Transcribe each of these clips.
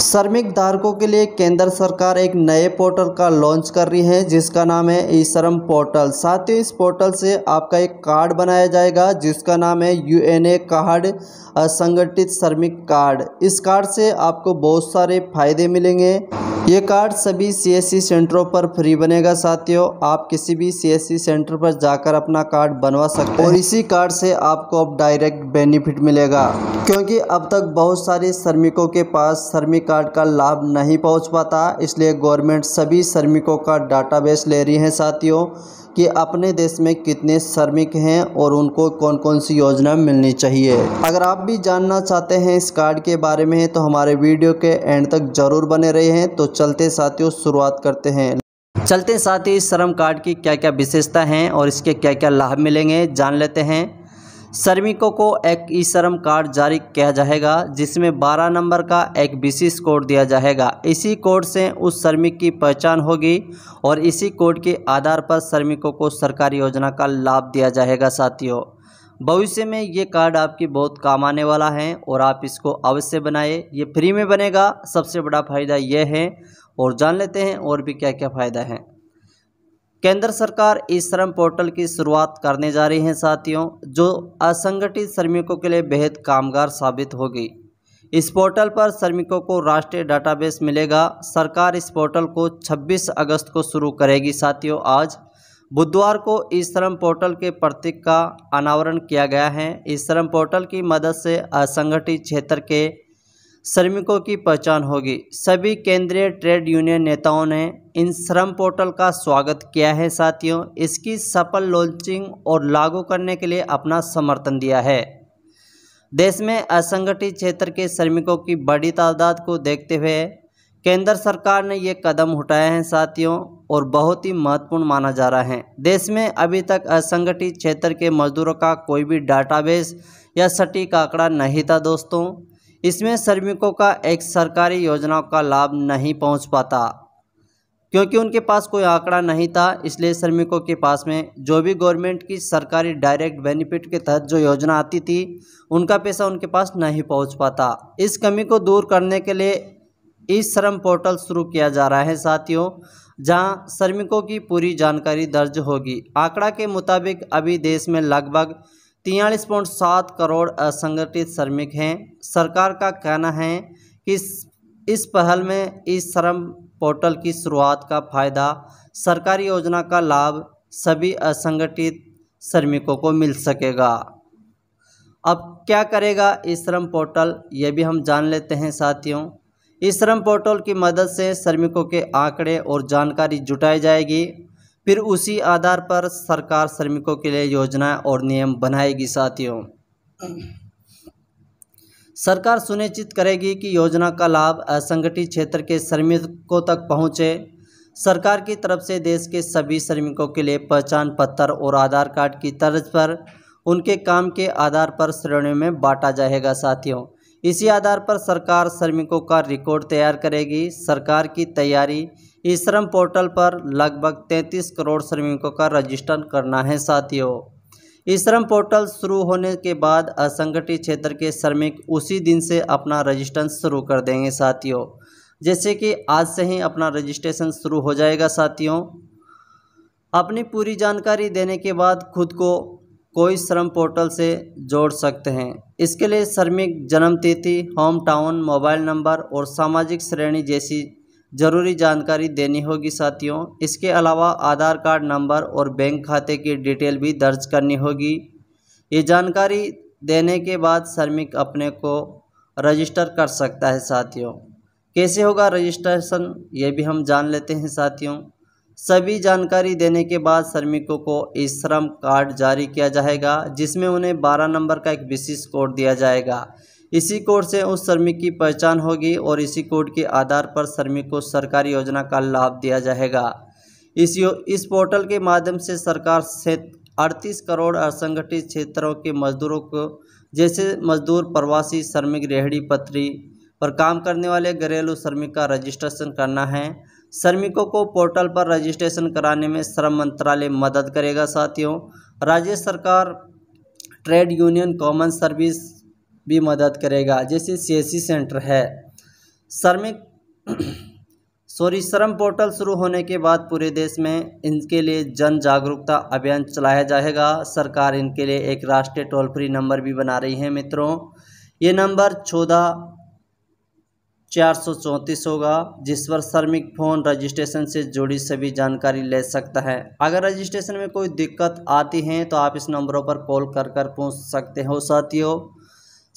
श्रमिक धारकों के लिए केंद्र सरकार एक नए पोर्टल का लॉन्च कर रही है जिसका नाम है ई श्रम पोर्टल साथ ही इस पोर्टल से आपका एक कार्ड बनाया जाएगा जिसका नाम है यू एन ए कार्ड असंगठित श्रमिक कार्ड इस कार्ड से आपको बहुत सारे फायदे मिलेंगे ये कार्ड सभी सीएससी सेंटरों पर फ्री बनेगा साथियों आप किसी भी सीएससी सेंटर पर जाकर अपना कार्ड बनवा सकते हैं और इसी कार्ड से आपको अब डायरेक्ट बेनिफिट मिलेगा क्योंकि अब तक बहुत सारे श्रमिकों के पास श्रमिक कार्ड का लाभ नहीं पहुंच पाता इसलिए गवर्नमेंट सभी श्रमिकों का डाटाबेस ले रही है साथियों कि अपने देश में कितने श्रमिक हैं और उनको कौन कौन सी योजना मिलनी चाहिए अगर आप भी जानना चाहते हैं इस कार्ड के बारे में तो हमारे वीडियो के एंड तक ज़रूर बने रहे हैं तो चलते साथियों शुरुआत करते हैं चलते साथ ही इस श्रम कार्ड की क्या क्या विशेषता हैं और इसके क्या क्या लाभ मिलेंगे जान लेते हैं श्रमिकों को एक ई श्रम कार्ड जारी किया जाएगा जिसमें 12 नंबर का एक विशेष कोड दिया जाएगा इसी कोड से उस श्रमिक की पहचान होगी और इसी कोड के आधार पर श्रमिकों को सरकारी योजना का लाभ दिया जाएगा साथियों भविष्य में ये कार्ड आपके बहुत काम आने वाला है और आप इसको अवश्य बनाए ये फ्री में बनेगा सबसे बड़ा फ़ायदा यह है और जान लेते हैं और भी क्या क्या फ़ायदा है केंद्र सरकार ई श्रम पोर्टल की शुरुआत करने जा रही है साथियों जो असंगठित श्रमिकों के लिए बेहद कामगार साबित होगी इस पोर्टल पर श्रमिकों को राष्ट्रीय डाटाबेस मिलेगा सरकार इस पोर्टल को 26 अगस्त को शुरू करेगी साथियों आज बुधवार को ई श्रम पोर्टल के प्रतीक का अनावरण किया गया है इस श्रम पोर्टल की मदद से असंगठित क्षेत्र के श्रमिकों की पहचान होगी सभी केंद्रीय ट्रेड यूनियन नेताओं ने इन श्रम पोर्टल का स्वागत किया है साथियों इसकी सफल लॉन्चिंग और लागू करने के लिए अपना समर्थन दिया है देश में असंगठित क्षेत्र के श्रमिकों की बड़ी तादाद को देखते हुए केंद्र सरकार ने ये कदम उठाए हैं साथियों और बहुत ही महत्वपूर्ण माना जा रहा है देश में अभी तक असंगठित क्षेत्र के मजदूरों का कोई भी डाटाबेस या सटीक आंकड़ा नहीं था दोस्तों इसमें श्रमिकों का एक सरकारी योजनाओं का लाभ नहीं पहुंच पाता क्योंकि उनके पास कोई आंकड़ा नहीं था इसलिए श्रमिकों के पास में जो भी गवर्नमेंट की सरकारी डायरेक्ट बेनिफिट के तहत जो योजना आती थी उनका पैसा उनके पास नहीं पहुंच पाता इस कमी को दूर करने के लिए ई श्रम पोर्टल शुरू किया जा रहा है साथियों जहां श्रमिकों की पूरी जानकारी दर्ज होगी आंकड़ा के मुताबिक अभी देश में लगभग तियालीस पॉइंट सात करोड़ असंगठित श्रमिक हैं सरकार का कहना है कि इस पहल में ई श्रम पोर्टल की शुरुआत का फ़ायदा सरकारी योजना का लाभ सभी असंगठित श्रमिकों को मिल सकेगा अब क्या करेगा ई श्रम पोर्टल ये भी हम जान लेते हैं साथियों ई श्रम पोर्टल की मदद से श्रमिकों के आंकड़े और जानकारी जुटाई जाएगी फिर उसी आधार पर सरकार श्रमिकों के लिए योजनाएं और नियम बनाएगी साथियों सरकार सुनिश्चित करेगी कि योजना का लाभ असंगठित क्षेत्र के श्रमिकों तक पहुँचे सरकार की तरफ से देश के सभी श्रमिकों के लिए पहचान पत्र और आधार कार्ड की तर्ज पर उनके काम के आधार पर श्रेणियों में बांटा जाएगा साथियों इसी आधार पर सरकार श्रमिकों का रिकॉर्ड तैयार करेगी सरकार की तैयारी ई श्रम पोर्टल पर लगभग 33 करोड़ श्रमिकों का रजिस्टर करना है साथियों ई श्रम पोर्टल शुरू होने के बाद असंगठित क्षेत्र के श्रमिक उसी दिन से अपना रजिस्ट्रेशन शुरू कर देंगे साथियों जैसे कि आज से ही अपना रजिस्ट्रेशन शुरू हो जाएगा साथियों अपनी पूरी जानकारी देने के बाद खुद को कोई श्रम पोर्टल से जोड़ सकते हैं इसके लिए श्रमिक जन्म तिथि होम टाउन मोबाइल नंबर और सामाजिक श्रेणी जैसी ज़रूरी जानकारी देनी होगी साथियों इसके अलावा आधार कार्ड नंबर और बैंक खाते की डिटेल भी दर्ज करनी होगी ये जानकारी देने के बाद श्रमिक अपने को रजिस्टर कर सकता है साथियों कैसे होगा रजिस्ट्रेशन ये भी हम जान लेते हैं साथियों सभी जानकारी देने के बाद श्रमिकों को ई श्रम कार्ड जारी किया जाएगा जिसमें उन्हें 12 नंबर का एक विशेष कोड दिया जाएगा इसी कोड से उस श्रमिक की पहचान होगी और इसी कोड के आधार पर श्रमिक को सरकारी योजना का लाभ दिया जाएगा इस यो, इस पोर्टल के माध्यम से सरकार से अड़तीस करोड़ असंगठित क्षेत्रों के मजदूरों को जैसे मजदूर प्रवासी श्रमिक रेहड़ी पत्री पर काम करने वाले घरेलू श्रमिक का रजिस्ट्रेशन करना है श्रमिकों को पोर्टल पर रजिस्ट्रेशन कराने में श्रम मंत्रालय मदद करेगा साथियों राज्य सरकार ट्रेड यूनियन कॉमन सर्विस भी मदद करेगा जैसे सीएससी सेंटर है श्रमिक सॉरी श्रम पोर्टल शुरू होने के बाद पूरे देश में इनके लिए जन जागरूकता अभियान चलाया जाएगा सरकार इनके लिए एक राष्ट्रीय टोल फ्री नंबर भी बना रही है मित्रों ये नंबर चौदह चार सौ चौंतीस होगा जिस पर श्रमिक फ़ोन रजिस्ट्रेशन से जुड़ी सभी जानकारी ले सकता है अगर रजिस्ट्रेशन में कोई दिक्कत आती है तो आप इस नंबरों पर कॉल कर कर पूछ सकते हो साथियों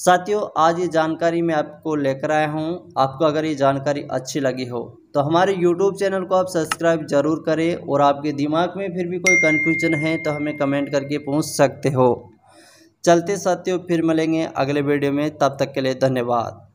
साथियों आज ये जानकारी मैं आपको लेकर आया हूँ आपको अगर ये जानकारी अच्छी लगी हो तो हमारे यूट्यूब चैनल को आप सब्सक्राइब जरूर करें और आपके दिमाग में फिर भी कोई कन्फ्यूजन है तो हमें कमेंट करके पूछ सकते हो चलते साथियों फिर मिलेंगे अगले वीडियो में तब तक के लिए धन्यवाद